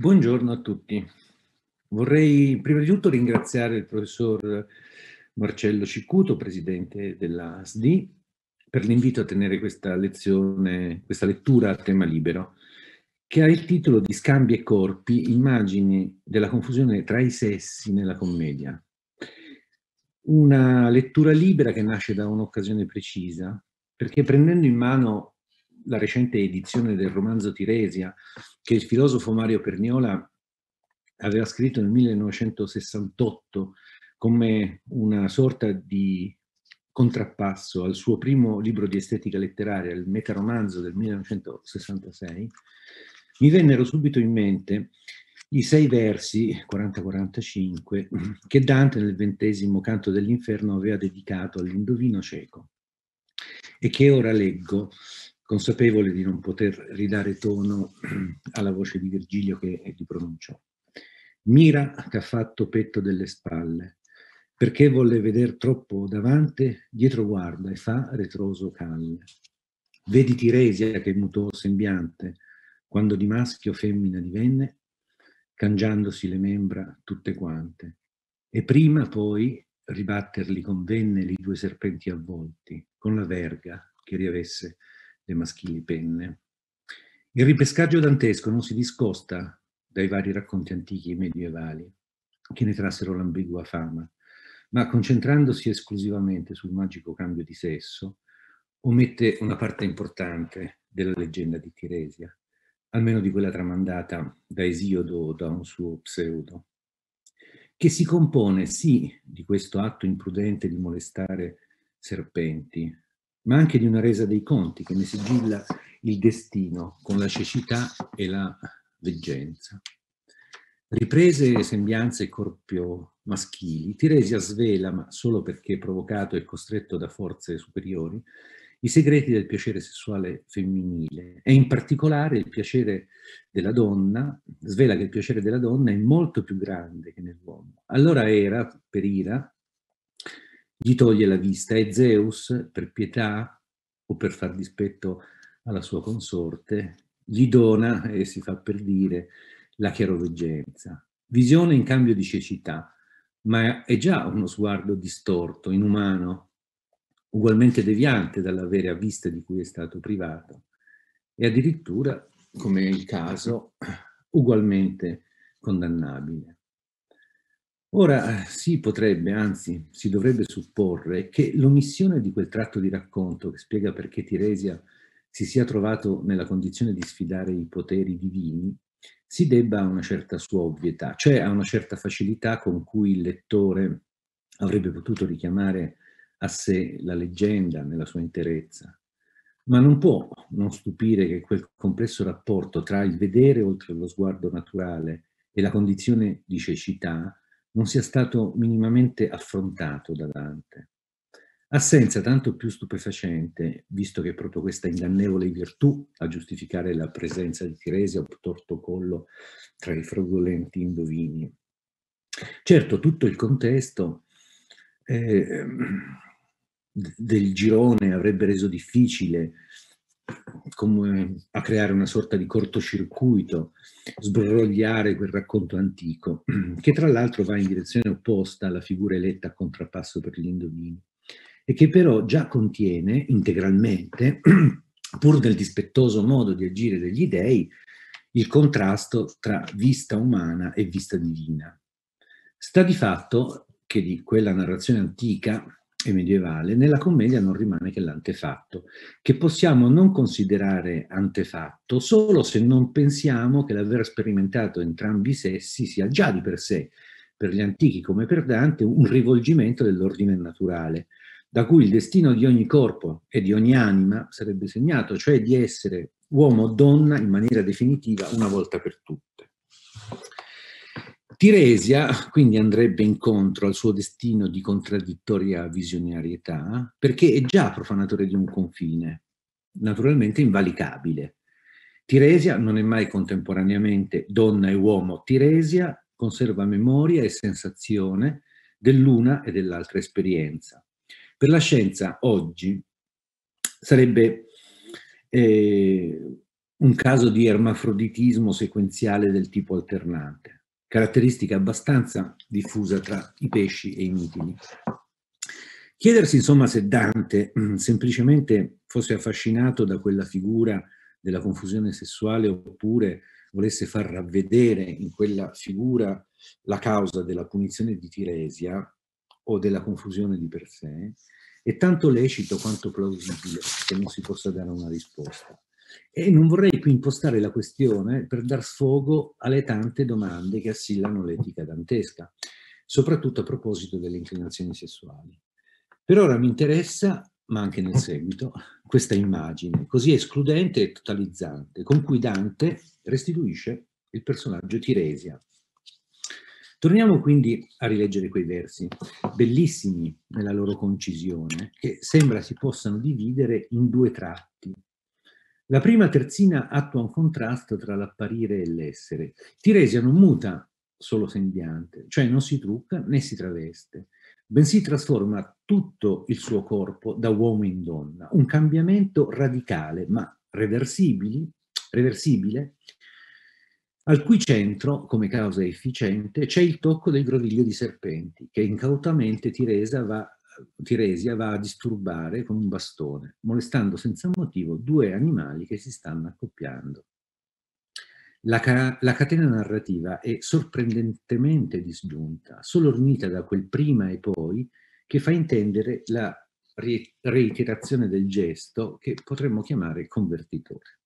Buongiorno a tutti. Vorrei prima di tutto ringraziare il professor Marcello Ciccuto, presidente dell'ASD, per l'invito a tenere questa lezione, questa lettura a tema libero, che ha il titolo di Scambi e corpi, immagini della confusione tra i sessi nella commedia. Una lettura libera che nasce da un'occasione precisa, perché prendendo in mano la recente edizione del romanzo Tiresia che il filosofo Mario Perniola aveva scritto nel 1968 come una sorta di contrappasso al suo primo libro di estetica letteraria, il metaromanzo del 1966, mi vennero subito in mente i sei versi 40-45 che Dante nel ventesimo canto dell'inferno aveva dedicato all'indovino cieco e che ora leggo consapevole di non poter ridare tono alla voce di Virgilio che gli pronunciò. Mira che ha fatto petto delle spalle, perché volle veder troppo davanti, dietro guarda e fa retroso calle. Vedi Tiresia che mutò sembiante, quando di maschio femmina divenne, cangiandosi le membra tutte quante. E prima poi ribatterli convenne li due serpenti avvolti, con la verga che riavesse le maschili penne. Il ripescaggio dantesco non si discosta dai vari racconti antichi e medievali che ne trassero l'ambigua fama, ma concentrandosi esclusivamente sul magico cambio di sesso, omette una parte importante della leggenda di Tiresia, almeno di quella tramandata da Esiodo o da un suo pseudo, che si compone sì di questo atto imprudente di molestare serpenti, ma anche di una resa dei conti che ne sigilla il destino con la cecità e la veggenza. Riprese e sembianze corpio maschili, Tiresia svela, ma solo perché provocato e costretto da forze superiori, i segreti del piacere sessuale femminile e in particolare il piacere della donna, svela che il piacere della donna è molto più grande che nell'uomo. Allora era, per Ira, gli toglie la vista e Zeus, per pietà o per far dispetto alla sua consorte, gli dona, e si fa per dire, la chiaroveggenza. Visione in cambio di cecità, ma è già uno sguardo distorto, inumano, ugualmente deviante dalla vera vista di cui è stato privato e addirittura, come è il caso, ugualmente condannabile. Ora eh, si potrebbe, anzi si dovrebbe supporre che l'omissione di quel tratto di racconto che spiega perché Tiresia si sia trovato nella condizione di sfidare i poteri divini si debba a una certa sua ovvietà, cioè a una certa facilità con cui il lettore avrebbe potuto richiamare a sé la leggenda nella sua interezza. Ma non può non stupire che quel complesso rapporto tra il vedere oltre lo sguardo naturale e la condizione di cecità non sia stato minimamente affrontato da Dante. Assenza tanto più stupefacente, visto che è proprio questa ingannevole virtù a giustificare la presenza di Tiresia obtorto collo tra i fraudolenti indovini. Certo, tutto il contesto eh, del girone avrebbe reso difficile come a creare una sorta di cortocircuito, sbrogliare quel racconto antico, che tra l'altro va in direzione opposta alla figura eletta a contrappasso per gli indovini, e che però già contiene integralmente, pur nel dispettoso modo di agire degli dei, il contrasto tra vista umana e vista divina. Sta di fatto che di quella narrazione antica e medievale, nella commedia non rimane che l'antefatto, che possiamo non considerare antefatto solo se non pensiamo che l'aver sperimentato entrambi i sessi sia già di per sé, per gli antichi come per Dante, un rivolgimento dell'ordine naturale, da cui il destino di ogni corpo e di ogni anima sarebbe segnato, cioè di essere uomo o donna in maniera definitiva una volta per tutte. Tiresia quindi andrebbe incontro al suo destino di contraddittoria visionarietà perché è già profanatore di un confine, naturalmente invalicabile. Tiresia non è mai contemporaneamente donna e uomo. Tiresia conserva memoria e sensazione dell'una e dell'altra esperienza. Per la scienza oggi sarebbe eh, un caso di ermafroditismo sequenziale del tipo alternante caratteristica abbastanza diffusa tra i pesci e i mitini. Chiedersi insomma se Dante mm, semplicemente fosse affascinato da quella figura della confusione sessuale oppure volesse far ravvedere in quella figura la causa della punizione di Tiresia o della confusione di per sé, è tanto lecito quanto plausibile che non si possa dare una risposta. E non vorrei qui impostare la questione per dar sfogo alle tante domande che assillano l'etica dantesca, soprattutto a proposito delle inclinazioni sessuali. Per ora mi interessa, ma anche nel seguito, questa immagine così escludente e totalizzante con cui Dante restituisce il personaggio Tiresia. Torniamo quindi a rileggere quei versi, bellissimi nella loro concisione, che sembra si possano dividere in due tratti, la prima terzina attua un contrasto tra l'apparire e l'essere. Tiresia non muta solo sembiante, cioè non si trucca né si traveste, bensì trasforma tutto il suo corpo da uomo in donna, un cambiamento radicale ma reversibile, al cui centro, come causa efficiente, c'è il tocco del groviglio di serpenti che incautamente Tiresa va Tiresia va a disturbare con un bastone, molestando senza motivo due animali che si stanno accoppiando. La, ca la, catena narrativa è sorprendentemente disgiunta, solo ornita da quel prima e poi che fa intendere la reiterazione del gesto che potremmo chiamare convertitore.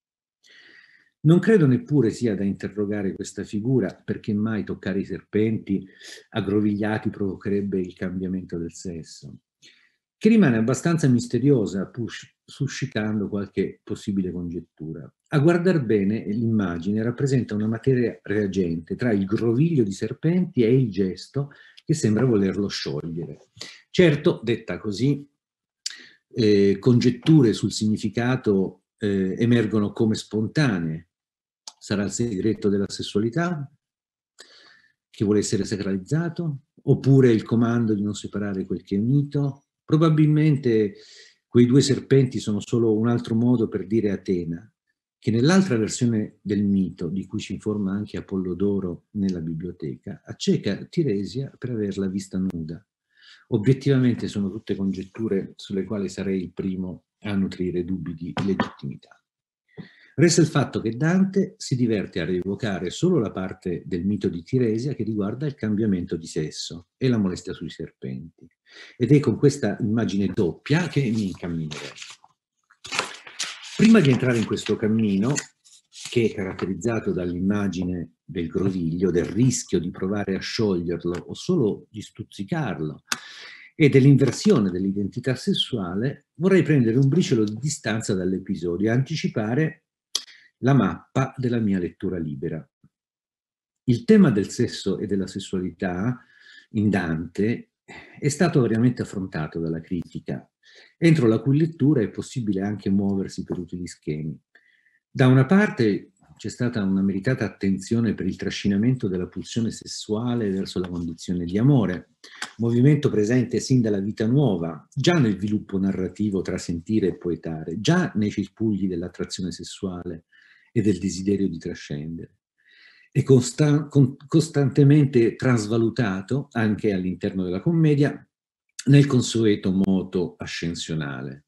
Non credo neppure sia da interrogare questa figura perché mai toccare i serpenti aggrovigliati provocherebbe il cambiamento del sesso che rimane abbastanza misteriosa, suscitando qualche possibile congettura. A guardar bene, eh, l'immagine rappresenta una materia reagente tra il groviglio di serpenti e il gesto che sembra volerlo sciogliere. Certo, detta così, eh, congetture sul significato eh, emergono come spontanee. Sarà il segreto della sessualità che vuole essere sacralizzato? Oppure il comando di non separare quel che è unito? Probabilmente quei due serpenti sono solo un altro modo per dire Atena, che nell'altra versione del mito, di cui ci informa anche Apollodoro nella biblioteca, acceca Tiresia per averla vista nuda. Obiettivamente sono tutte congetture sulle quali sarei il primo a nutrire dubbi di legittimità. Resta il fatto che Dante si diverte a rievocare solo la parte del mito di Tiresia che riguarda il cambiamento di sesso e la molestia sui serpenti. Ed è con questa immagine doppia che mi incamminerei. Prima di entrare in questo cammino, che è caratterizzato dall'immagine del groviglio, del rischio di provare a scioglierlo o solo di stuzzicarlo, e dell'inversione dell'identità sessuale, vorrei prendere un briciolo di distanza dall'episodio e anticipare la mappa della mia lettura libera. Il tema del sesso e della sessualità in Dante è stato variamente affrontato dalla critica, entro la cui lettura è possibile anche muoversi per utili schemi. Da una parte c'è stata una meritata attenzione per il trascinamento della pulsione sessuale verso la condizione di amore, movimento presente sin dalla vita nuova, già nel sviluppo narrativo tra sentire e poetare, già nei cespugli dell'attrazione sessuale, e del desiderio di trascendere. È consta con costantemente trasvalutato, anche all'interno della commedia, nel consueto moto ascensionale.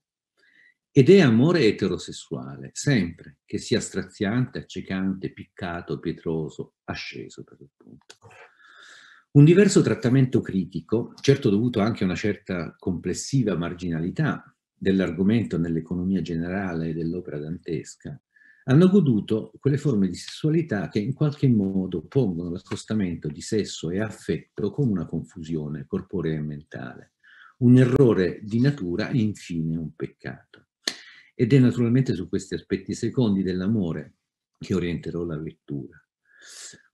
Ed è amore eterosessuale, sempre, che sia straziante, accecante, piccato, pietroso, asceso per l'appunto. Un diverso trattamento critico, certo dovuto anche a una certa complessiva marginalità dell'argomento nell'economia generale dell'opera dantesca, hanno goduto quelle forme di sessualità che in qualche modo pongono l'accostamento di sesso e affetto come una confusione corporea e mentale, un errore di natura e infine un peccato. Ed è naturalmente su questi aspetti secondi dell'amore che orienterò la lettura.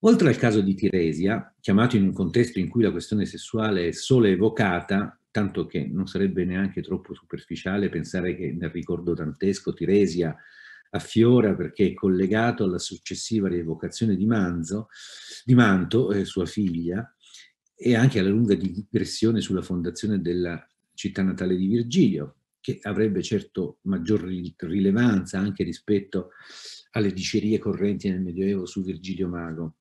Oltre al caso di Tiresia, chiamato in un contesto in cui la questione sessuale è solo evocata, tanto che non sarebbe neanche troppo superficiale pensare che nel ricordo dantesco Tiresia affiora perché è collegato alla successiva rievocazione di, Manzo, di Manto, eh, sua figlia, e anche alla lunga digressione sulla fondazione della città natale di Virgilio, che avrebbe certo maggior rilevanza anche rispetto alle dicerie correnti nel Medioevo su Virgilio Mago.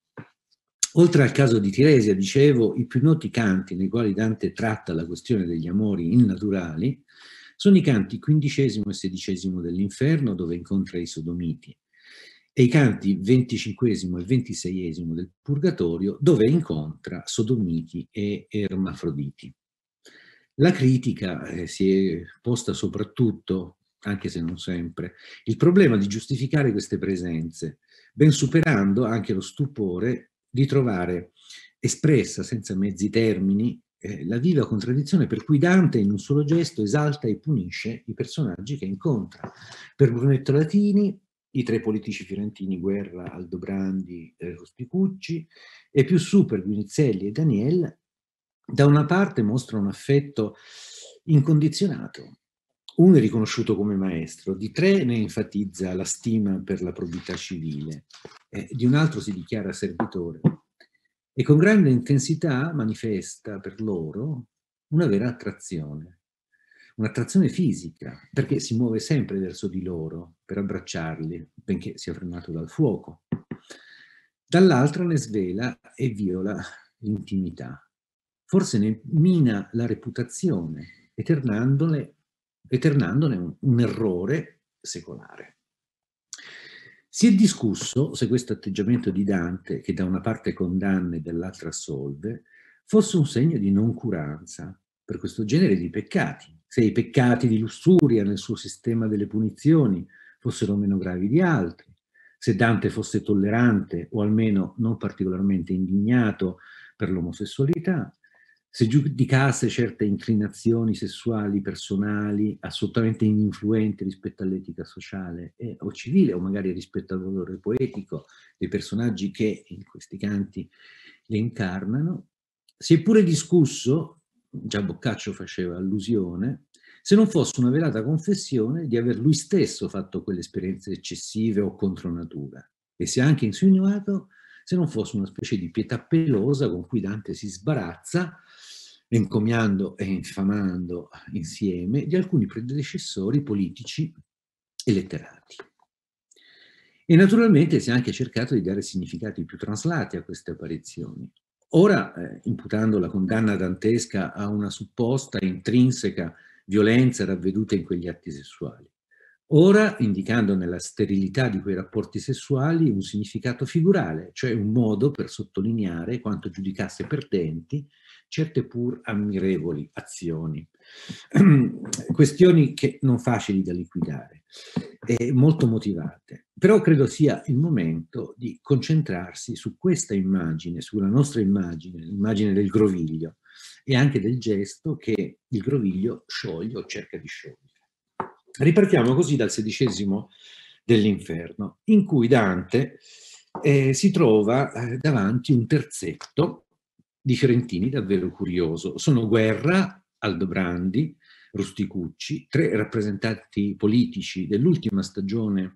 Oltre al caso di Tiresia, dicevo, i più noti canti nei quali Dante tratta la questione degli amori innaturali sono i canti quindicesimo e sedicesimo dell'inferno dove incontra i sodomiti e i canti venticinquesimo e ventiseiesimo del purgatorio dove incontra sodomiti e ermafroditi. La critica eh, si è posta soprattutto, anche se non sempre, il problema di giustificare queste presenze, ben superando anche lo stupore di trovare espressa senza mezzi termini eh, la viva contraddizione per cui Dante in un solo gesto esalta e punisce i personaggi che incontra. Per Brunetto Latini, i tre politici fiorentini Guerra, Aldobrandi e eh, Rospicucci, e più su per Guinizelli e Daniel, da una parte mostra un affetto incondizionato. Uno è riconosciuto come maestro, di tre ne enfatizza la stima per la probità civile, eh, di un altro si dichiara servitore e con grande intensità manifesta per loro una vera attrazione, un'attrazione fisica, perché si muove sempre verso di loro per abbracciarli, benché sia frenato dal fuoco. Dall'altra ne svela e viola l'intimità, forse ne mina la reputazione, eternandone, eternandone un, un errore secolare. Si è discusso se questo atteggiamento di Dante, che da una parte condanna e dall'altra assolve, fosse un segno di noncuranza per questo genere di peccati, se i peccati di lussuria nel suo sistema delle punizioni fossero meno gravi di altri, se Dante fosse tollerante o almeno non particolarmente indignato per l'omosessualità, se giudicasse certe inclinazioni sessuali personali assolutamente ininfluenti rispetto all'etica sociale eh, o civile o magari rispetto al valore poetico dei personaggi che in questi canti le incarnano, si è pure discusso, già Boccaccio faceva allusione, se non fosse una velata confessione di aver lui stesso fatto quelle esperienze eccessive o contro natura e si è anche insinuato se non fosse una specie di pietà pelosa con cui Dante si sbarazza encomiando e infamando insieme di alcuni predecessori politici e letterati. E naturalmente si è anche cercato di dare significati più traslati a queste apparizioni. Ora, eh, imputando la condanna dantesca a una supposta intrinseca violenza ravveduta in quegli atti sessuali. Ora, indicando nella sterilità di quei rapporti sessuali un significato figurale, cioè un modo per sottolineare quanto giudicasse perdenti certe pur ammirevoli azioni, questioni che non facili da liquidare, eh, molto motivate. Però credo sia il momento di concentrarsi su questa immagine, sulla nostra immagine, l'immagine del groviglio e anche del gesto che il groviglio scioglie o cerca di sciogliere. Ripartiamo così dal sedicesimo dell'inferno, in cui Dante eh, si trova eh, davanti un terzetto di fiorentini davvero curioso. Sono Guerra, Aldobrandi, Rusticucci, tre rappresentanti politici dell'ultima stagione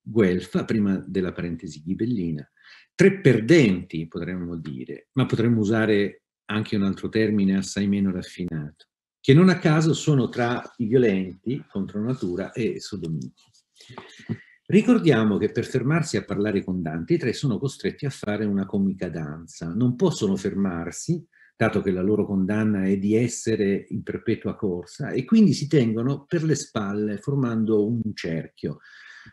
guelfa, prima della parentesi ghibellina, tre perdenti potremmo dire, ma potremmo usare anche un altro termine assai meno raffinato, che non a caso sono tra i violenti contro natura e sodomiti. Ricordiamo che per fermarsi a parlare con Dante i tre sono costretti a fare una comica danza. Non possono fermarsi, dato che la loro condanna è di essere in perpetua corsa, e quindi si tengono per le spalle formando un cerchio,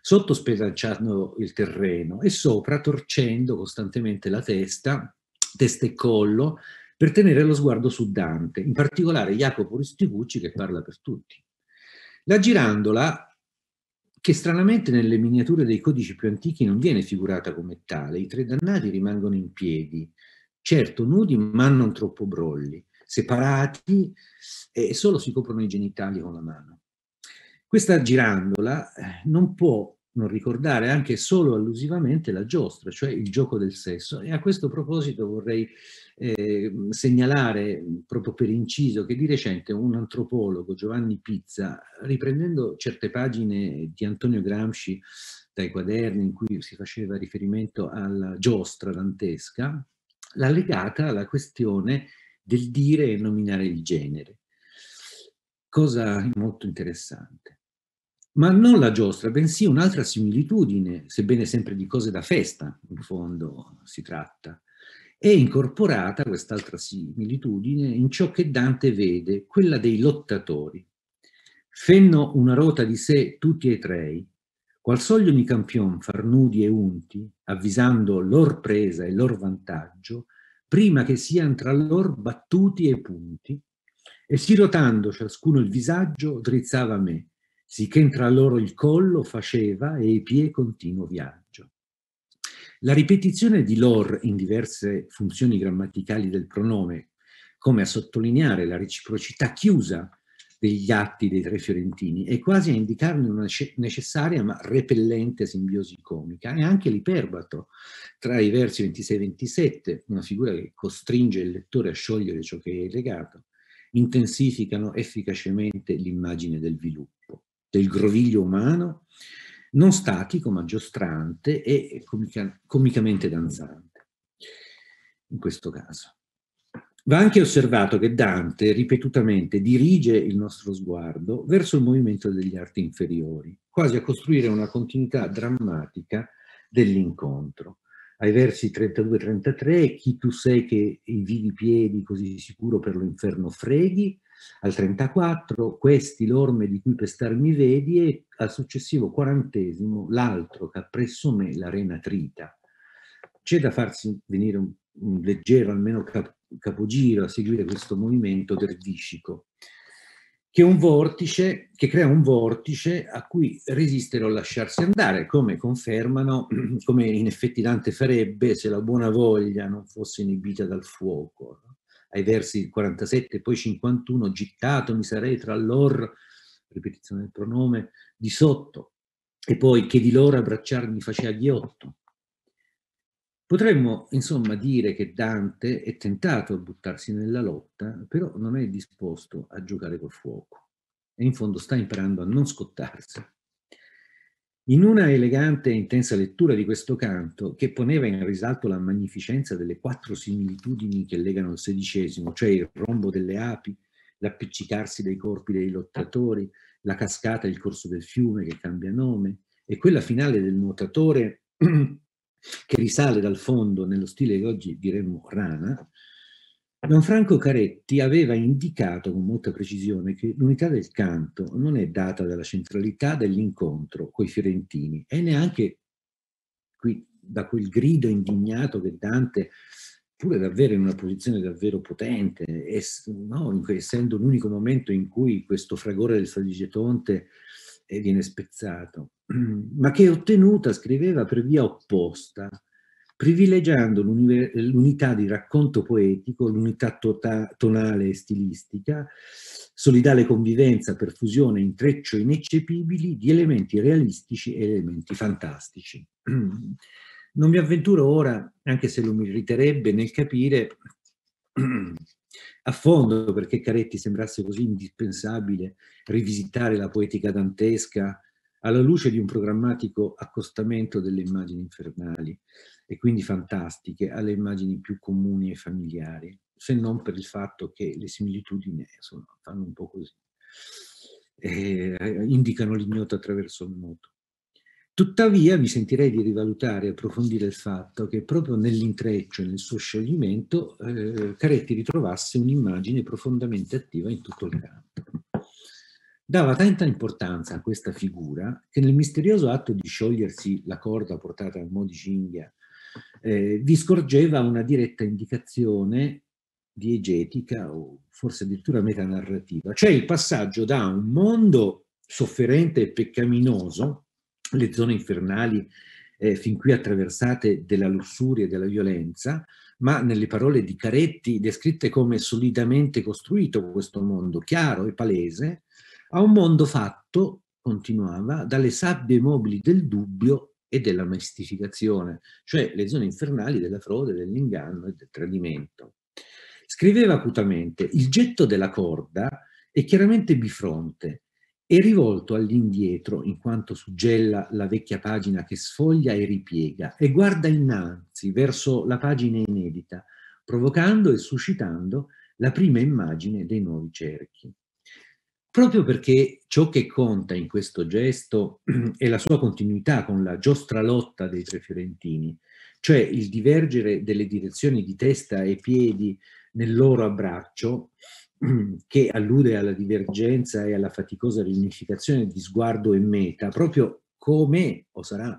sotto sottospedacciando il terreno e sopra torcendo costantemente la testa, testa e collo, per tenere lo sguardo su Dante, in particolare Jacopo Ristigucci che parla per tutti. La girandola che stranamente nelle miniature dei codici più antichi non viene figurata come tale. I tre dannati rimangono in piedi, certo nudi ma non troppo brolli, separati e solo si coprono i genitali con la mano. Questa girandola eh, non può non ricordare anche solo allusivamente la giostra, cioè il gioco del sesso. E a questo proposito vorrei eh, segnalare, proprio per inciso, che di recente un antropologo, Giovanni Pizza, riprendendo certe pagine di Antonio Gramsci dai quaderni in cui si faceva riferimento alla giostra dantesca, l'ha legata alla questione del dire e nominare il genere. Cosa molto interessante ma non la giostra, bensì un'altra similitudine, sebbene sempre di cose da festa, in fondo si tratta. È incorporata quest'altra similitudine in ciò che Dante vede, quella dei lottatori. Fenno una rota di sé tutti e trei, qual sogliono i campion far nudi e unti, avvisando lor presa e lor vantaggio, prima che siano tra lor battuti e punti, e si rotando ciascuno il visaggio, drizzava me, sicché tra loro il collo faceva e i pie continuo viaggio. La ripetizione di lor in diverse funzioni grammaticali del pronome, come a sottolineare la reciprocità chiusa degli atti dei tre fiorentini, è quasi a indicarne una necessaria ma repellente simbiosi comica, e anche l'iperbato tra i versi 26 e 27, una figura che costringe il lettore a sciogliere ciò che è legato, intensificano efficacemente l'immagine del viluppo del groviglio umano, non statico ma giostrante e comica, comicamente danzante, in questo caso. Va anche osservato che Dante ripetutamente dirige il nostro sguardo verso il movimento degli arti inferiori, quasi a costruire una continuità drammatica dell'incontro. Ai versi 32-33, chi tu sei che i vivi piedi così sicuro per l'inferno freghi, al 34 questi l'orme di cui pestarmi vedi e al successivo quarantesimo l'altro che ha presso me l'arena trita. C'è da farsi venire un, un leggero, almeno cap capogiro, a seguire questo movimento derviscico, che, un vortice, che crea un vortice a cui resistere o lasciarsi andare, come confermano, come in effetti Dante farebbe se la buona voglia non fosse inibita dal fuoco. No? ai versi 47 e poi 51, gittato mi sarei tra lor, ripetizione del pronome, di sotto, e poi che di loro abbracciarmi faceva ghiotto. Potremmo insomma dire che Dante è tentato a buttarsi nella lotta, però non è disposto a giocare col fuoco e in fondo sta imparando a non scottarsi. In una elegante e intensa lettura di questo canto, che poneva in risalto la magnificenza delle quattro similitudini che legano il sedicesimo, cioè il rombo delle api, l'appiccicarsi dei corpi dei lottatori, la cascata e il corso del fiume che cambia nome, e quella finale del nuotatore che risale dal fondo nello stile che oggi diremmo rana, Gianfranco Caretti aveva indicato con molta precisione che l'unità del canto non è data dalla centralità dell'incontro coi fiorentini e neanche qui, da quel grido indignato che Dante, pure davvero in una posizione davvero potente, es, no, essendo l'unico momento in cui questo fragore del Feligetonte eh, viene spezzato, ma che è ottenuta, scriveva, per via opposta privilegiando l'unità di racconto poetico, l'unità tota-, tonale e stilistica, solidale convivenza per fusione e intreccio ineccepibili di elementi realistici e elementi fantastici. Non mi avventuro ora, anche se lo meriterebbe, nel capire a fondo perché Caretti sembrasse così indispensabile rivisitare la poetica dantesca alla luce di un programmatico accostamento delle immagini infernali e quindi fantastiche alle immagini più comuni e familiari, se non per il fatto che le similitudini eh, sono, fanno un po' così, eh, indicano l'ignoto attraverso il noto. Tuttavia mi sentirei di rivalutare e approfondire il fatto che proprio nell'intreccio e nel suo scioglimento eh, Caretti ritrovasse un'immagine profondamente attiva in tutto il campo dava tanta importanza a questa figura che nel misterioso atto di sciogliersi la corda portata al mo' eh, vi scorgeva una diretta indicazione diegetica o forse addirittura metanarrativa, cioè il passaggio da un mondo sofferente e peccaminoso, le zone infernali eh, fin qui attraversate della lussuria e della violenza, ma nelle parole di Caretti descritte come solidamente costruito questo mondo, chiaro e palese, a un mondo fatto, continuava, dalle sabbie mobili del dubbio e della mistificazione, cioè le zone infernali della frode, dell'inganno e del tradimento. Scriveva acutamente, il getto della corda è chiaramente bifronte è rivolto all'indietro in quanto suggella la vecchia pagina che sfoglia e ripiega e guarda innanzi verso la pagina inedita, provocando e suscitando la prima immagine dei nuovi cerchi proprio perché ciò che conta in questo gesto è la sua continuità con la giostra lotta dei tre fiorentini, cioè il divergere delle direzioni di testa e piedi nel loro abbraccio, che allude alla divergenza e alla faticosa riunificazione di sguardo e meta, proprio come, o sarà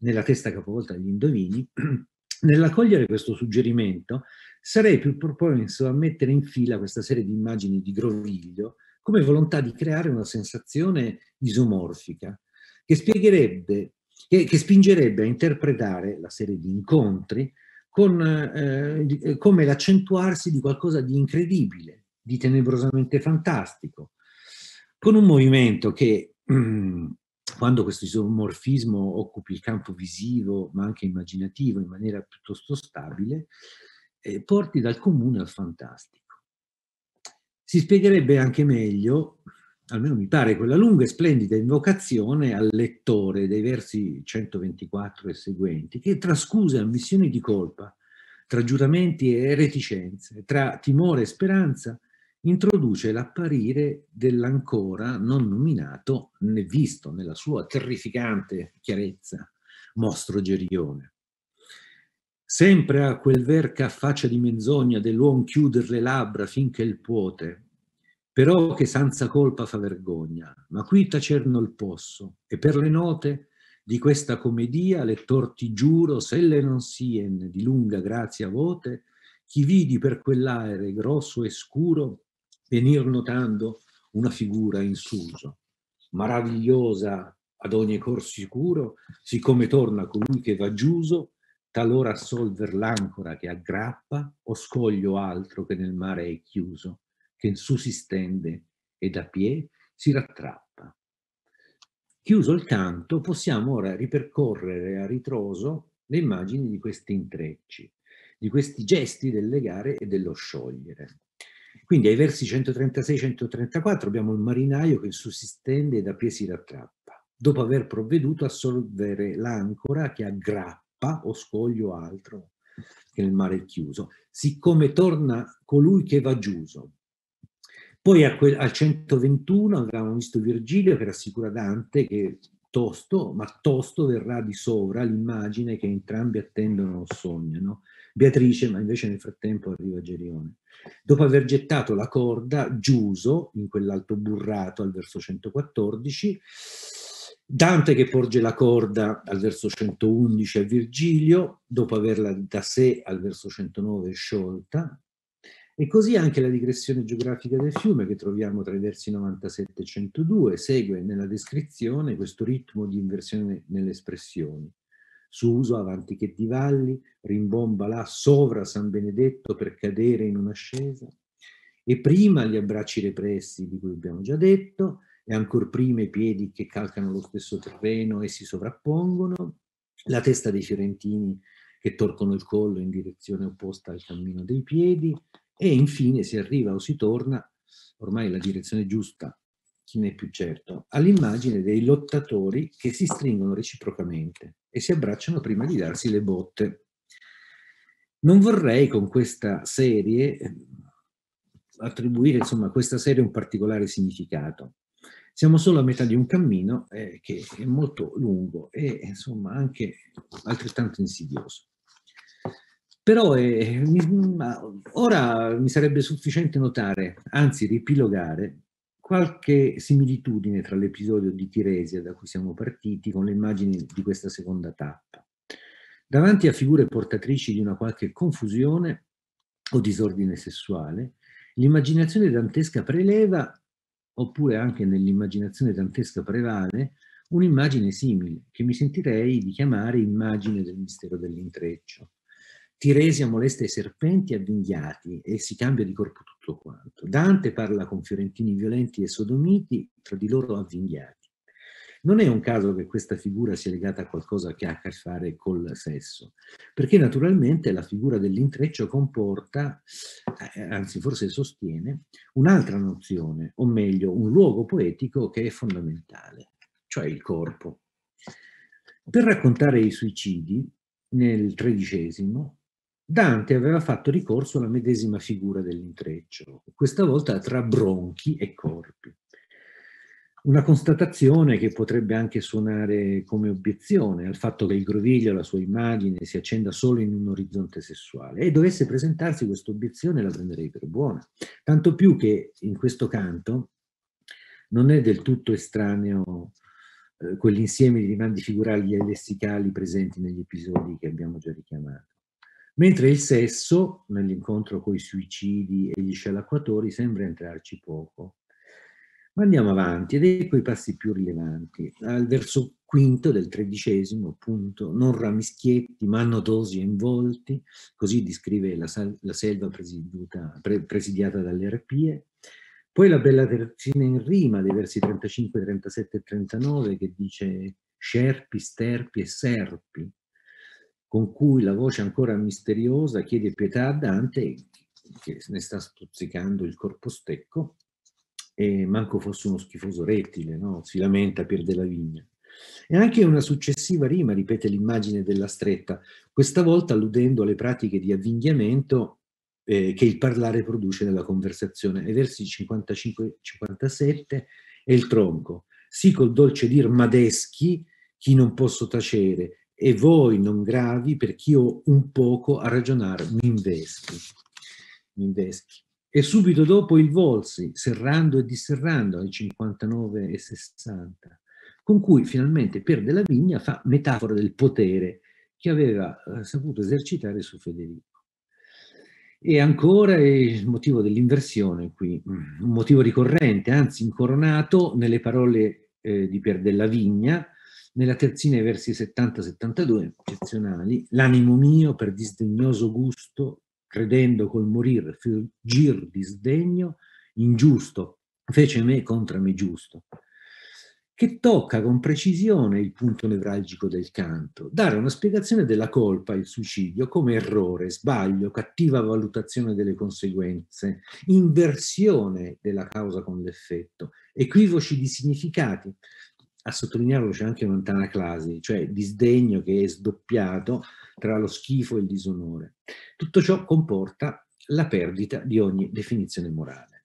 nella testa capovolta degli indovini, Nell'accogliere questo suggerimento sarei più propenso a mettere in fila questa serie di immagini di groviglio come volontà di creare una sensazione isomorfica che spiegherebbe, che, che spingerebbe a interpretare la serie di incontri con, eh, eh, come l'accentuarsi di qualcosa di incredibile, di tenebrosamente fantastico, con un movimento che, mm, quando questo isomorfismo occupi il campo visivo, ma anche immaginativo, in maniera piuttosto stabile, eh, porti dal comune al fantastico si spiegherebbe anche meglio, almeno mi pare, quella lunga e splendida invocazione al lettore dei versi 124 e seguenti, che tra scuse e ammissioni di colpa, tra giuramenti e reticenze, tra timore e speranza, introduce l'apparire dell'ancora non nominato né visto nella sua terrificante chiarezza, mostro Gerione sempre a quel ver che ha faccia di menzogna dell'uom chiuder le labbra finché il puote, però che senza colpa fa vergogna, ma qui tacer non posso, e per le note di questa commedia lettor ti giuro, se le non sien di lunga grazia vote, chi vidi per quell'aere grosso e scuro venir notando una figura in suso, maravigliosa ad ogni cor sicuro, siccome torna colui che va giuso, talora solver l'ancora che aggrappa o scoglio altro che nel mare è chiuso, che in su si stende e da pie si rattrappa. Chiuso il canto, possiamo ora ripercorrere a ritroso le immagini di questi intrecci, di questi gesti del legare e dello sciogliere. Quindi ai versi 136-134 abbiamo il marinaio che in su si stende e da pie si rattrappa, dopo aver provveduto a solvere l'ancora che aggrappa o scoglio o altro, che nel mare è chiuso, siccome torna colui che va giuso. Poi a quel, al 121 avevamo visto Virgilio che rassicura Dante che tosto, ma tosto verrà di sovra l'immagine che entrambi attendono o sognano. Beatrice, ma invece nel frattempo arriva Gerione. Dopo aver gettato la corda, Giuso, in quell'alto burrato al verso 114, Dante che porge la corda al verso 111 a Virgilio, dopo averla da sé al verso 109 sciolta, e così anche la digressione geografica del fiume che troviamo tra i versi 97 e 102 segue nella descrizione questo ritmo di inversione nelle espressioni. Suso, avanti che di valli, rimbomba là sovra San Benedetto per cadere in un'ascesa. E prima gli abbracci repressi di cui abbiamo già detto, e ancor prima i piedi che calcano lo stesso terreno e si sovrappongono, la testa dei fiorentini che torcono il collo in direzione opposta al cammino dei piedi e infine si arriva o si torna, ormai la direzione giusta, chi ne è più certo, all'immagine dei lottatori che si stringono reciprocamente e si abbracciano prima di darsi le botte. Non vorrei con questa serie ehm, attribuire insomma, a questa serie un particolare significato. Siamo solo a metà di un cammino eh, che è molto lungo e insomma anche altrettanto insidioso. Però eh, mi, ora mi sarebbe sufficiente notare, anzi ripilogare, qualche similitudine tra l'episodio di Tiresia da cui siamo partiti con le immagini di questa seconda tappa. Davanti a figure portatrici di una qualche confusione o disordine sessuale, l'immaginazione dantesca preleva oppure anche nell'immaginazione dantesca prevale, un'immagine simile, che mi sentirei di chiamare immagine del mistero dell'intreccio. Tiresia molesta i serpenti avvinghiati e si cambia di corpo tutto quanto. Dante parla con fiorentini violenti e sodomiti, tra di loro avvinghiati. Non è un caso che questa figura sia legata a qualcosa che ha a che fare col sesso, perché naturalmente la figura dell'intreccio comporta, eh, eh, anzi forse sostiene, un'altra nozione, o meglio un luogo poetico che è fondamentale, cioè il corpo. Per raccontare i suicidi, nel XIII, Dante aveva fatto ricorso alla medesima figura dell'intreccio, questa volta tra bronchi e corpi. Una constatazione che potrebbe anche suonare come obiezione al fatto che il groviglio, la sua immagine, si accenda solo in un orizzonte sessuale. E dovesse presentarsi questa obiezione la prenderei per buona. Tanto più che in questo canto non è del tutto estraneo eh, quell'insieme di rimandi figurali e lessicali presenti negli episodi che abbiamo già richiamato. Mentre il sesso, nell'incontro con i suicidi e gli scialacquatori, sembra entrarci poco ma andiamo avanti, ed ecco i passi più rilevanti. Al verso quinto del tredicesimo, appunto, non ramischietti, ma annotosi e involti, così descrive la, la selva pre presidiata dalle rapie. Poi la bella terzina in rima dei versi 35, 37 e 39 che dice scerpi, sterpi e serpi, con cui la voce ancora misteriosa chiede pietà a Dante che ne sta stuzzicando il corpo stecco e manco fosse uno schifoso rettile, no? si lamenta Pier della Vigna. E anche una successiva rima ripete l'immagine della stretta, questa volta alludendo alle pratiche di avvinghiamento eh, che il parlare produce nella conversazione. Ai versi 55-57 è il tronco. Sì col dolce dir madeschi, chi non posso tacere, e voi non gravi per chi ho un poco a ragionare mi inveschi. Mi inveschi e subito dopo il Volsi, serrando e disserrando ai 59 e 60, con cui finalmente Pier la Vigna fa metafora del potere che aveva eh, saputo esercitare su Federico. E ancora il motivo dell'inversione qui, un motivo ricorrente, anzi incoronato nelle parole eh, di Pier della Vigna, nella terzina ai versi 70-72, eccezionali, l'animo mio per disdegnoso gusto credendo col morir fuggir di sdegno, ingiusto, fece me contra me giusto, che tocca con precisione il punto nevralgico del canto, dare una spiegazione della colpa, il suicidio, come errore, sbaglio, cattiva valutazione delle conseguenze, inversione della causa con l'effetto, equivoci di significati, a sottolinearlo c'è anche un'antanaclasi, cioè disdegno che è sdoppiato tra lo schifo e il disonore. Tutto ciò comporta la perdita di ogni definizione morale.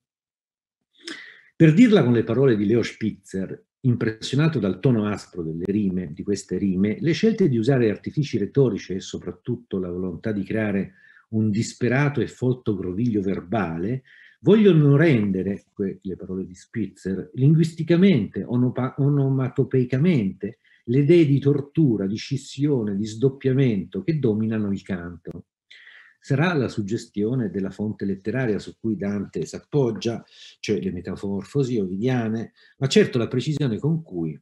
Per dirla con le parole di Leo Spitzer, impressionato dal tono aspro delle rime, di queste rime, le scelte di usare artifici retorici e soprattutto la volontà di creare un disperato e folto groviglio verbale vogliono rendere, le parole di Spitzer, linguisticamente, onomatopeicamente, le idee di tortura, di scissione, di sdoppiamento che dominano il canto. Sarà la suggestione della fonte letteraria su cui Dante s'appoggia, cioè le metamorfosi ovidiane, ma certo la precisione con cui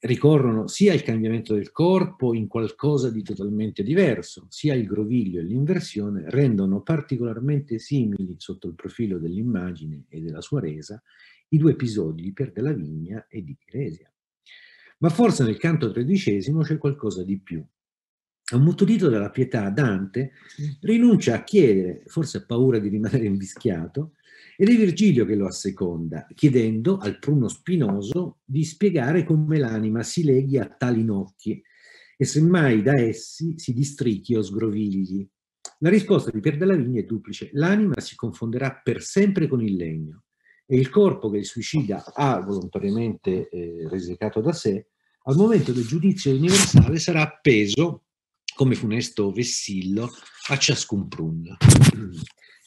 ricorrono sia al cambiamento del corpo in qualcosa di totalmente diverso, sia il groviglio e l'inversione rendono particolarmente simili sotto il profilo dell'immagine e della sua resa i due episodi di Pier della Vigna e di Tiresia. Ma forse nel canto tredicesimo c'è qualcosa di più. Ammutolito dalla pietà, Dante rinuncia a chiedere, forse ha paura di rimanere invischiato, ed è Virgilio che lo asseconda, chiedendo al pruno spinoso di spiegare come l'anima si leghi a tali nocchi e semmai da essi si districhi o sgrovigli. La risposta di Pier della Vigna è duplice. L'anima si confonderà per sempre con il legno e il corpo che il suicida ha volontariamente eh, resecato da sé, al momento del giudizio universale sarà appeso come funesto vessillo a ciascun prun.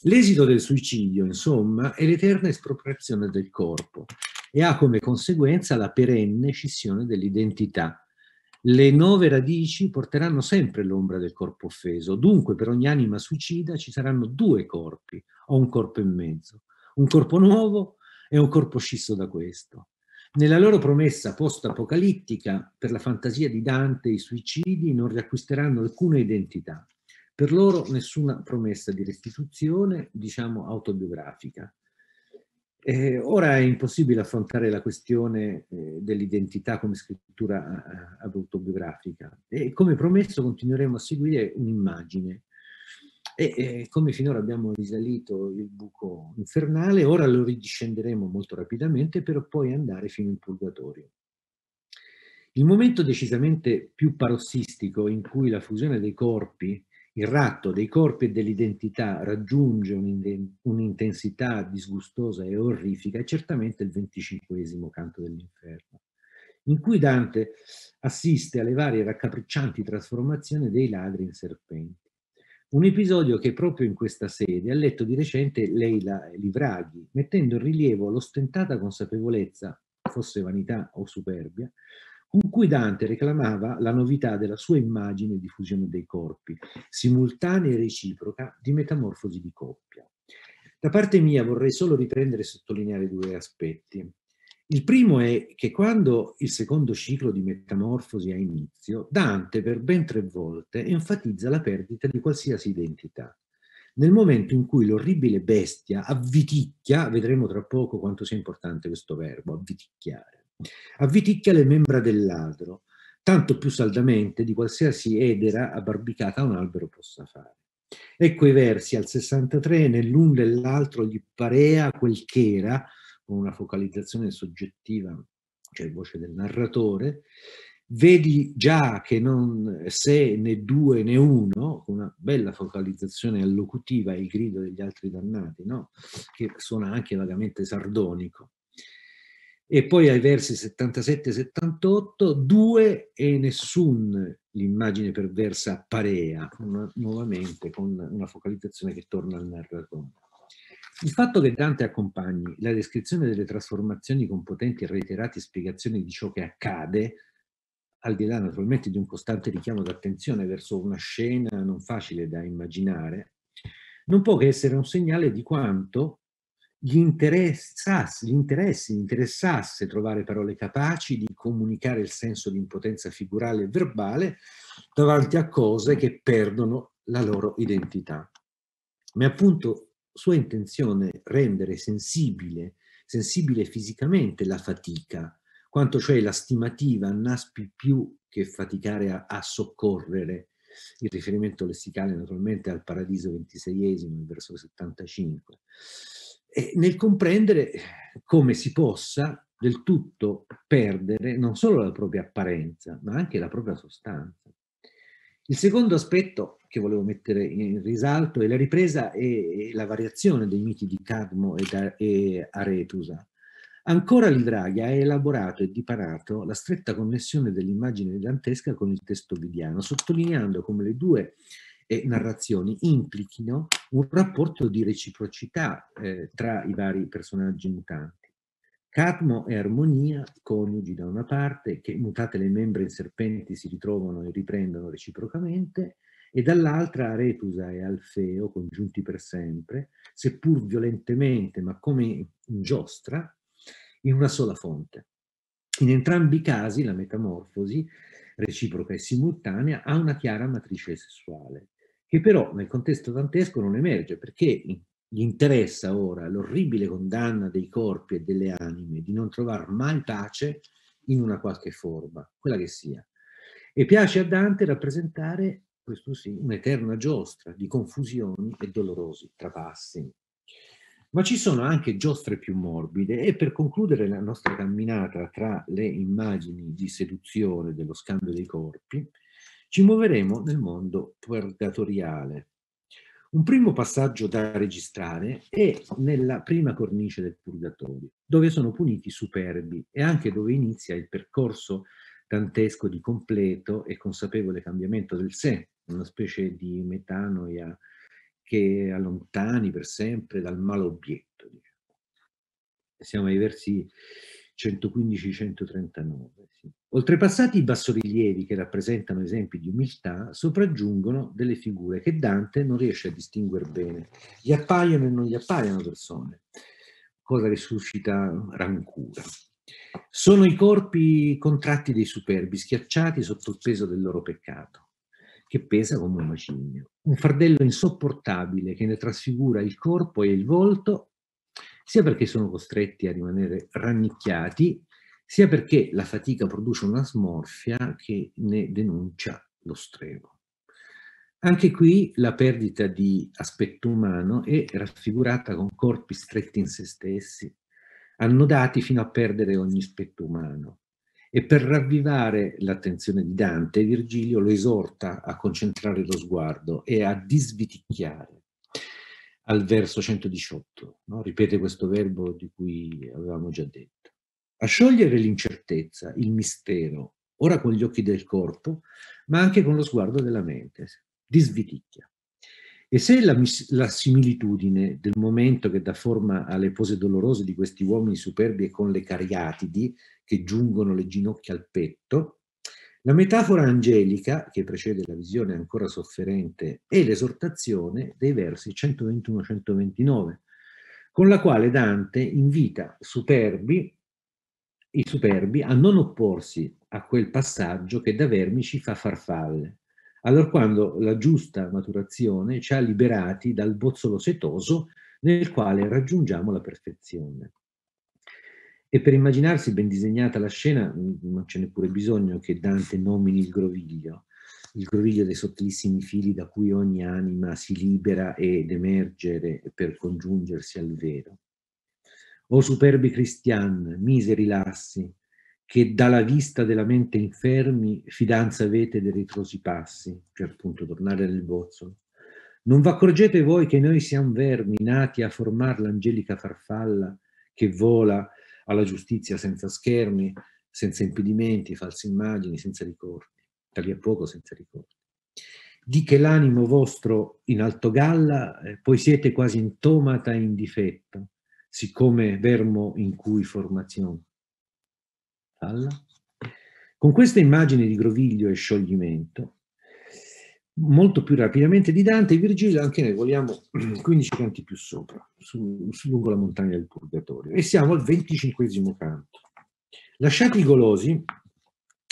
L'esito del suicidio, insomma, è l'eterna espropriazione del corpo e ha come conseguenza la perenne scissione dell'identità. Le nove radici porteranno sempre l'ombra del corpo offeso, dunque per ogni anima suicida ci saranno due corpi o un corpo e mezzo, un corpo nuovo e un corpo scisso da questo. Nella loro promessa post-apocalittica per la fantasia di Dante i suicidi non riacquisteranno alcuna identità, per loro nessuna promessa di restituzione, diciamo, autobiografica. Eh, ora è impossibile affrontare la questione eh, dell'identità come scrittura eh, autobiografica e come promesso continueremo a seguire un'immagine. E, eh, come finora abbiamo risalito il buco infernale, ora lo ridiscenderemo molto rapidamente per poi andare fino in purgatorio. Il momento decisamente più parossistico in cui la fusione dei corpi il ratto dei corpi e dell'identità raggiunge un'intensità disgustosa e orrifica, è certamente il venticinquesimo canto dell'inferno, in cui Dante assiste alle varie raccapriccianti trasformazioni dei ladri in serpenti. Un episodio che proprio in questa sede ha letto di recente Leila Livraghi, mettendo in rilievo l'ostentata consapevolezza, fosse vanità o superbia, con cui Dante reclamava la novità della sua immagine di fusione dei corpi, simultanea e reciproca di metamorfosi di coppia. Da parte mia vorrei solo riprendere e sottolineare due aspetti. Il primo è che quando il secondo ciclo di metamorfosi ha inizio, Dante per ben tre volte enfatizza la perdita di qualsiasi identità. Nel momento in cui l'orribile bestia avviticchia, vedremo tra poco quanto sia importante questo verbo, avviticchiare, Avviticchia le membra del ladro, tanto più saldamente di qualsiasi edera abbarbicata un albero possa fare. Ecco i versi al 63, nell'un dell'altro gli parea quel che era, con una focalizzazione soggettiva, cioè voce del narratore, vedi già che non se né due né uno, con una bella focalizzazione allocutiva il grido degli altri dannati, no? che suona anche vagamente sardonico e poi ai versi 77-78, due e nessun l'immagine perversa parea, una, nuovamente con una focalizzazione che torna al narratore. Il fatto che Dante accompagni la descrizione delle trasformazioni con potenti e reiterate spiegazioni di ciò che accade, al di là naturalmente di un costante richiamo d'attenzione verso una scena non facile da immaginare, non può che essere un segnale di quanto, gli interessasse, gli interessi, gli interessasse trovare parole capaci di comunicare il senso di impotenza figurale e verbale davanti a cose che perdono la loro identità. Ma è appunto sua intenzione rendere sensibile, sensibile fisicamente la fatica, quanto cioè la stimativa naspi più che faticare a, a soccorrere, il riferimento lessicale naturalmente al Paradiso ventiseiesimo, il verso 75 e nel comprendere come si possa del tutto perdere non solo la propria apparenza, ma anche la propria sostanza. Il secondo aspetto che volevo mettere in risalto è la ripresa e la variazione dei miti di Cadmo e Aretusa. Ancora Livraga ha elaborato e diparato la stretta connessione dell'immagine dantesca con il testo vidiano, sottolineando come le due eh, narrazioni implichino un rapporto di reciprocità eh, tra i vari personaggi mutanti. Cadmo e Armonia, coniugi da una parte, che mutate le membra in serpenti si ritrovano e riprendono reciprocamente, e dall'altra Aretusa e Alfeo, congiunti per sempre, seppur violentemente, ma come in giostra, in una sola fonte. In entrambi i casi la metamorfosi, reciproca e simultanea, ha una chiara matrice sessuale che però nel contesto dantesco non emerge perché gli interessa ora l'orribile condanna dei corpi e delle anime di non trovare mai pace in una qualche forma, quella che sia. E piace a Dante rappresentare, questo sì, un'eterna giostra di confusioni e dolorosi trapassi. Ma ci sono anche giostre più morbide e per concludere la nostra camminata tra le immagini di seduzione dello scambio dei corpi, ci muoveremo nel mondo purgatoriale. Un primo passaggio da registrare è nella prima cornice del purgatorio, dove sono puniti i superbi e anche dove inizia il percorso dantesco di completo e consapevole cambiamento del sé, una specie di metanoia che allontani per sempre dal malo obietto. Diciamo. Siamo ai versi 115-139. Sì. Oltrepassati i bassorilievi che rappresentano esempi di umiltà, sopraggiungono delle figure che Dante non riesce a distinguere bene. Gli appaiono e non gli appaiono persone, cosa che suscita rancura. Sono i corpi contratti dei superbi, schiacciati sotto il peso del loro peccato, che pesa come un macigno. Un fardello insopportabile che ne trasfigura il corpo e il volto sia perché sono costretti a rimanere rannicchiati, sia perché la fatica produce una smorfia che ne denuncia lo stremo. Anche qui la perdita di aspetto umano è raffigurata con corpi stretti in se stessi, annodati fino a perdere ogni aspetto umano. E per ravvivare l'attenzione di Dante, Virgilio lo esorta a concentrare lo sguardo e a disviticchiare al verso 118, no? ripete questo verbo di cui avevamo già detto. A sciogliere l'incertezza, il mistero, ora con gli occhi del corpo, ma anche con lo sguardo della mente, di sviticchia. E se la, la, similitudine del momento che dà forma alle pose dolorose di questi uomini superbi e con le cariatidi che giungono le ginocchia al petto, la metafora angelica, che precede la visione ancora sofferente, è l'esortazione dei versi 121-129, con la quale Dante invita superbi, i superbi a non opporsi a quel passaggio che da vermi ci fa farfalle, allora quando la giusta maturazione ci ha liberati dal bozzolo setoso nel quale raggiungiamo la perfezione. E per immaginarsi ben disegnata la scena, mm, non c'è neppure bisogno che Dante nomini il groviglio, il groviglio dei sottilissimi fili da cui ogni anima si libera ed emergere per congiungersi al vero. O superbi cristian, miseri lassi, che dalla vista della mente infermi fidanza avete dei ritrosi passi, cioè appunto tornare nel bozzolo. Non v'accorgete voi che noi siamo vermi nati a formar l'angelica farfalla che vola alla giustizia senza schermi, senza impedimenti, false immagini, senza ricordi, da a poco senza ricordi. Di che l'animo vostro in alto galla, eh, poi siete quasi intomata tomata in difetto, siccome vermo in cui formazione. Alla. Con questa immagine di groviglio e scioglimento, molto più rapidamente di Dante, Virgilio anche noi vogliamo 15 canti più sopra, su, su lungo la montagna del Purgatorio. E siamo al 25 canto. Lasciati golosi,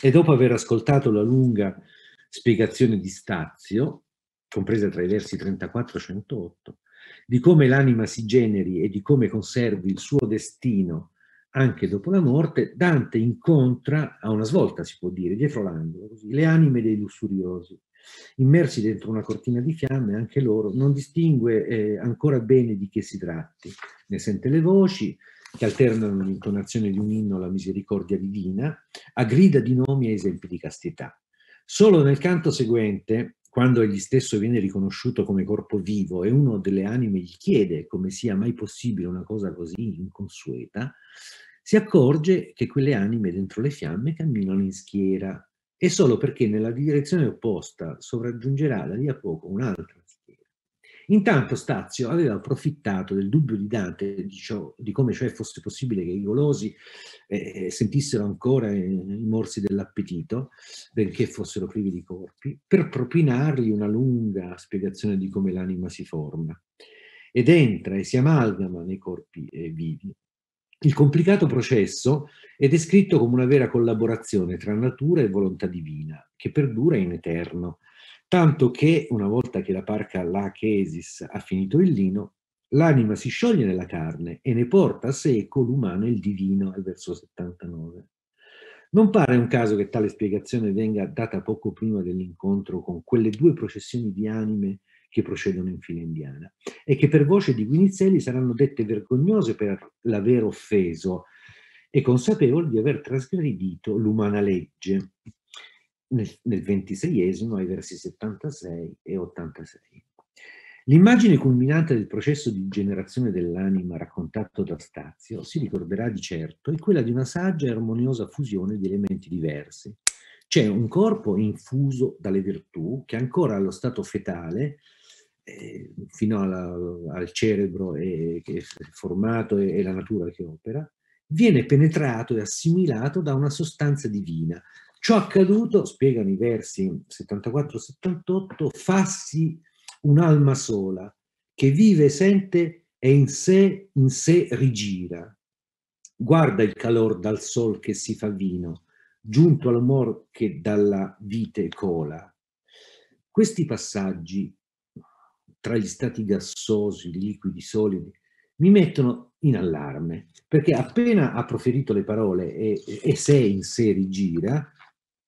e dopo aver ascoltato la lunga spiegazione di Stazio, compresa tra i versi 34 e 108, di come l'anima si generi e di come conservi il suo destino anche dopo la morte, Dante incontra, a una svolta si può dire, dietro l'angolo, le anime dei lussuriosi, immersi dentro una cortina di fiamme, anche loro, non distingue eh, ancora bene di che si tratti, ne sente le voci, che alternano l'intonazione di un inno alla misericordia divina, a grida di nomi e esempi di castità. Solo nel canto seguente, quando egli stesso viene riconosciuto come corpo vivo e uno delle anime gli chiede come sia mai possibile una cosa così inconsueta, si accorge che quelle anime dentro le fiamme camminano in schiera, e solo perché nella direzione opposta sovraggiungerà da lì a poco un'altra schiera. Intanto Stazio aveva approfittato del dubbio di Dante di, ciò, di come cioè fosse possibile che i golosi eh, sentissero ancora i, morsi dell'appetito, benché fossero privi di corpi, per propinargli una lunga spiegazione di come l'anima si forma ed entra e si amalgama nei corpi eh, vivi il complicato processo è descritto come una vera collaborazione tra natura e volontà divina, che perdura in eterno, tanto che, una volta che la parca Lachesis ha finito il lino, l'anima si scioglie nella carne e ne porta a sé con l'umano e il divino, al verso 79. Non pare un caso che tale spiegazione venga data poco prima dell'incontro con quelle due processioni di anime che procedono in fila indiana e che per voce di Guinizelli saranno dette vergognose per l'aver offeso e consapevoli di aver trasgredito l'umana legge nel, nel 26 ai versi 76 e 86. L'immagine culminante del processo di generazione dell'anima raccontato da Stazio si ricorderà di certo è quella di una saggia e armoniosa fusione di elementi diversi. C'è un corpo infuso dalle virtù che ancora allo stato fetale eh, fino alla, al cerebro e, eh, che è formato e, e la natura che opera, viene penetrato e assimilato da una sostanza divina. Ciò accaduto, spiegano i versi 74-78, fassi un'alma sola, che vive, sente e in sé, in sé rigira. Guarda il calor dal sol che si fa vino, giunto all'umor che dalla vite cola. Questi passaggi tra gli stati gassosi, liquidi, solidi, mi mettono in allarme, perché appena ha proferito le parole e, e se in sé rigira,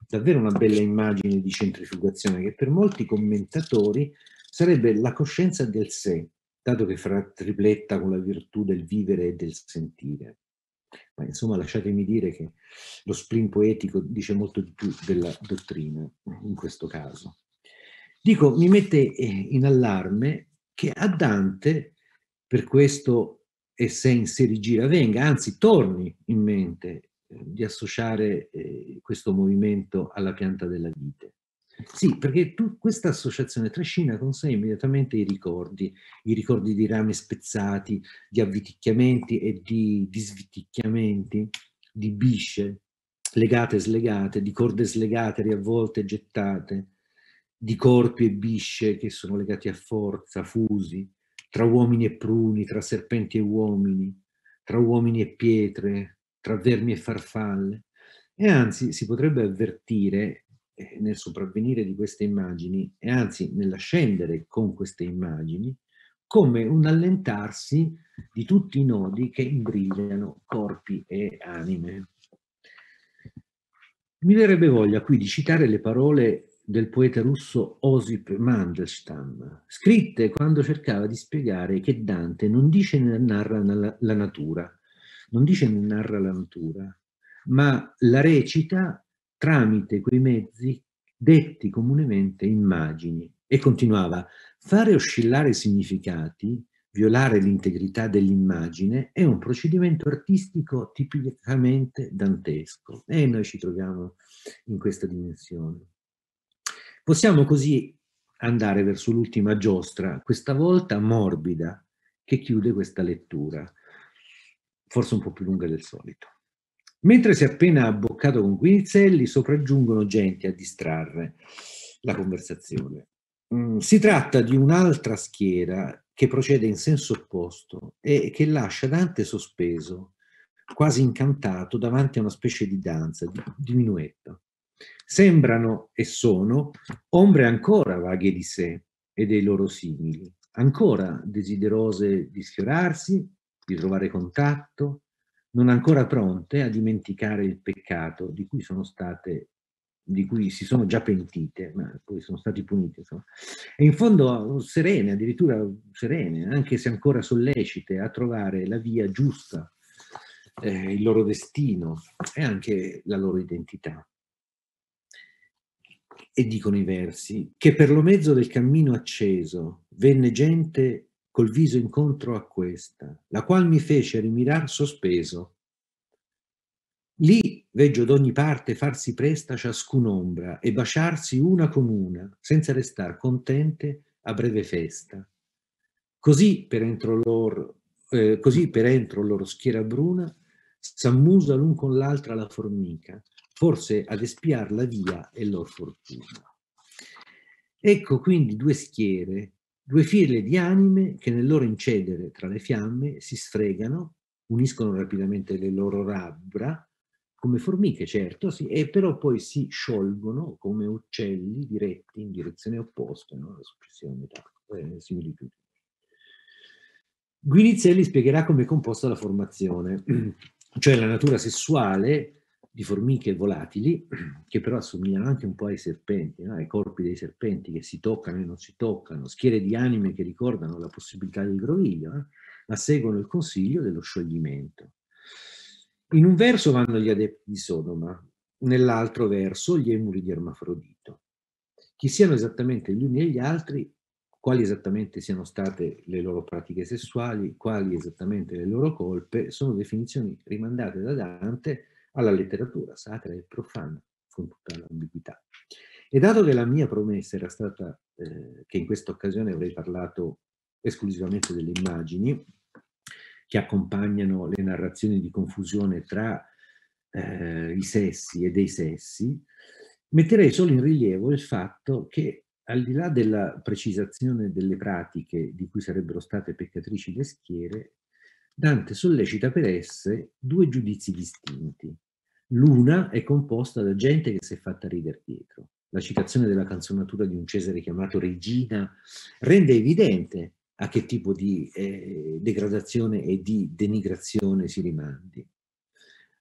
davvero una bella immagine di centrifugazione che per molti commentatori sarebbe la coscienza del sé, dato che fra tripletta con la virtù del vivere e del sentire. Ma insomma lasciatemi dire che lo sprint poetico dice molto di più della dottrina in questo caso. Dico, mi mette eh, in allarme che a Dante, per questo e se in si venga, anzi torni in mente eh, di associare eh, questo movimento alla pianta della vite. Sì, perché tu, questa associazione trascina con sé immediatamente i ricordi, i ricordi di rami spezzati, di avviticchiamenti e di disviticchiamenti, di bisce legate e slegate, di corde slegate, riavvolte e gettate, di corpi e bisce che sono legati a forza, fusi, tra uomini e pruni, tra serpenti e uomini, tra uomini e pietre, tra vermi e farfalle. E anzi si potrebbe avvertire eh, nel sopravvenire di queste immagini, e anzi nell'ascendere con queste immagini, come un allentarsi di tutti i nodi che imbrigliano corpi e anime. Mi verrebbe voglia qui di citare le parole del poeta russo Osip Mandelstam, scritte quando cercava di spiegare che Dante non dice né narra la natura, non dice né narra la natura, ma la recita tramite quei mezzi detti comunemente immagini. E continuava, fare oscillare significati, violare l'integrità dell'immagine, è un procedimento artistico tipicamente dantesco. E noi ci troviamo in questa dimensione. Possiamo così andare verso l'ultima giostra, questa volta morbida, che chiude questa lettura, forse un po' più lunga del solito. Mentre si è appena abboccato con Guinizelli, sopraggiungono genti a distrarre la conversazione. Mm, si tratta di un'altra schiera che procede in senso opposto e che lascia Dante sospeso, quasi incantato davanti a una specie di danza, di, di minuetto. Sembrano e sono ombre ancora vaghe di sé e dei loro simili, ancora desiderose di sfiorarsi, di trovare contatto, non ancora pronte a dimenticare il peccato di cui sono state di cui si sono già pentite, ma poi sono stati puniti. Insomma. E in fondo serene, addirittura serene, anche se ancora sollecite a trovare la via giusta, eh, il loro destino e anche la loro identità e dicono i versi, che per lo mezzo del cammino acceso venne gente col viso incontro a questa, la qual mi fece rimirar sospeso. Lì veggio d'ogni parte farsi presta ciascun'ombra e baciarsi una con una, senza restar contente a breve festa. Così per entro lor, eh, così per entro loro schiera bruna, s'ammusa l'un con l'altra la formica, forse ad espiar la via e lor fortuna. Ecco quindi due schiere, due file di anime che nel loro incedere tra le fiamme si sfregano, uniscono rapidamente le loro labbra, come formiche certo, sì, e però poi si sciolgono come uccelli diretti in direzione opposta, no? la successiva metà, eh, similitudine. Guinizelli spiegherà come è composta la formazione, cioè la natura sessuale di formiche volatili, che però assomigliano anche un po' ai serpenti, no? ai corpi dei serpenti che si toccano e non si toccano, schiere di anime che ricordano la possibilità del groviglio, eh? ma seguono il consiglio dello scioglimento. In un verso vanno gli adepti di Sodoma, nell'altro verso gli emuli di Ermafrodito. Chi siano esattamente gli uni e gli altri, quali esattamente siano state le loro pratiche sessuali, quali esattamente le loro colpe, sono definizioni rimandate da Dante alla letteratura sacra e profana, con tutta l'ambiguità. E dato che la mia promessa era stata eh, che in questa occasione avrei parlato esclusivamente delle immagini che accompagnano le narrazioni di confusione tra eh, i sessi e dei sessi, metterei solo in rilievo il fatto che al di là della precisazione delle pratiche di cui sarebbero state peccatrici le schiere, Dante sollecita per esse due giudizi distinti. L'una è composta da gente che si è fatta ridere dietro. La citazione della canzonatura di un Cesare chiamato Regina rende evidente a che tipo di eh, degradazione e di denigrazione si rimandi.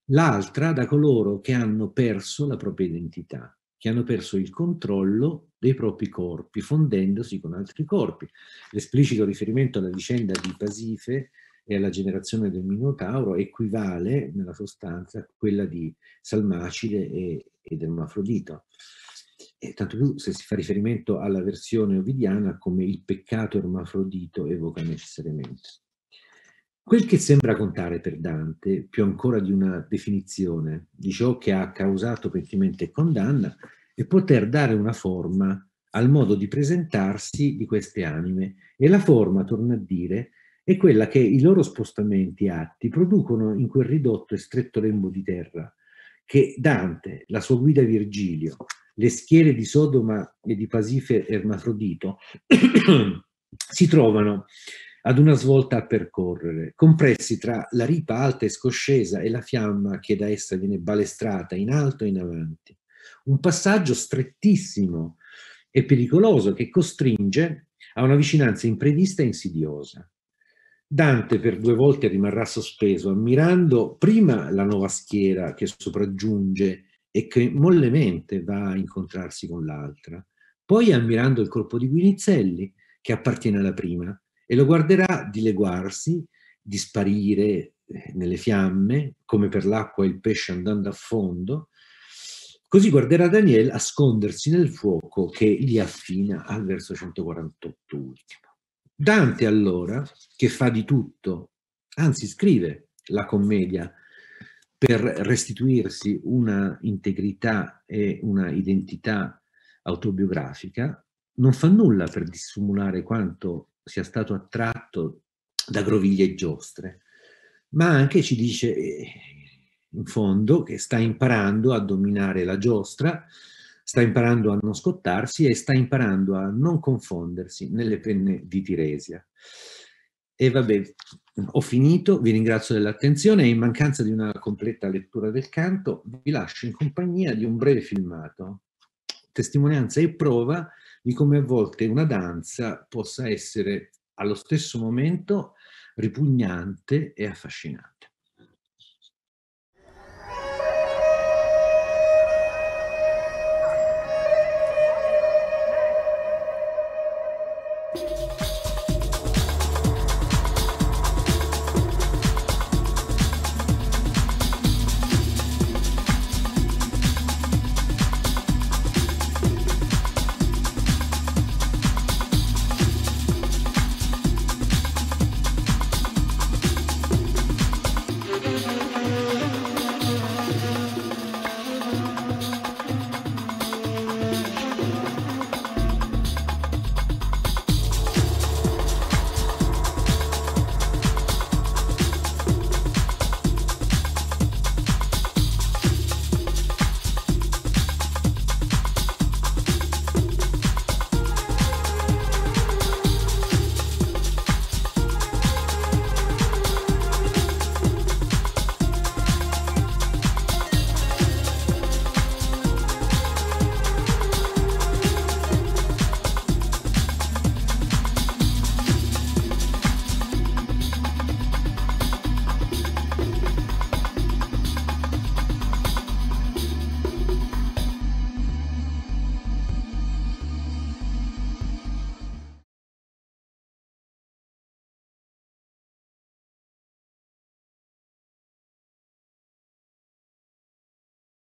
L'altra da coloro che hanno perso la propria identità, che hanno perso il controllo dei propri corpi, fondendosi con altri corpi. L'esplicito riferimento alla vicenda di Pasife e alla generazione del Minotauro equivale nella sostanza a quella di Salmacide e, e dell'Afrodito. E tanto più se si fa riferimento alla versione ovidiana come il peccato ermafrodito evoca necessariamente. Quel che sembra contare per Dante, più ancora di una definizione di ciò che ha causato pentimento e condanna, è poter dare una forma al modo di presentarsi di queste anime e la forma, torna a dire, è quella che i loro spostamenti atti producono in quel ridotto e stretto lembo di terra che Dante, la sua guida Virgilio, le schiere di Sodoma e di Pasife Ermafrodito si trovano ad una svolta a percorrere, compressi tra la ripa alta e scoscesa e la fiamma che da essa viene balestrata in alto e in avanti. Un passaggio strettissimo e pericoloso che costringe a una vicinanza imprevista e insidiosa. Dante per due volte rimarrà sospeso, ammirando prima la nuova schiera che sopraggiunge e che mollemente va a incontrarsi con l'altra, poi ammirando il corpo di Guinizelli che appartiene alla prima e lo guarderà dileguarsi, disparire eh, nelle fiamme, come per l'acqua il pesce andando a fondo, così guarderà Daniel a scondersi nel fuoco che li affina al verso 148 ultimo. Dante allora, che fa di tutto, anzi scrive la commedia per restituirsi una integrità e una identità autobiografica, non fa nulla per dissimulare quanto sia stato attratto da groviglie e giostre, ma anche ci dice eh, in fondo che sta imparando a dominare la giostra sta imparando a non scottarsi e sta imparando a non confondersi nelle penne di Tiresia. E vabbè, ho finito, vi ringrazio dell'attenzione e in mancanza di una completa lettura del canto vi lascio in compagnia di un breve filmato, testimonianza e prova di come a volte una danza possa essere allo stesso momento ripugnante e affascinante.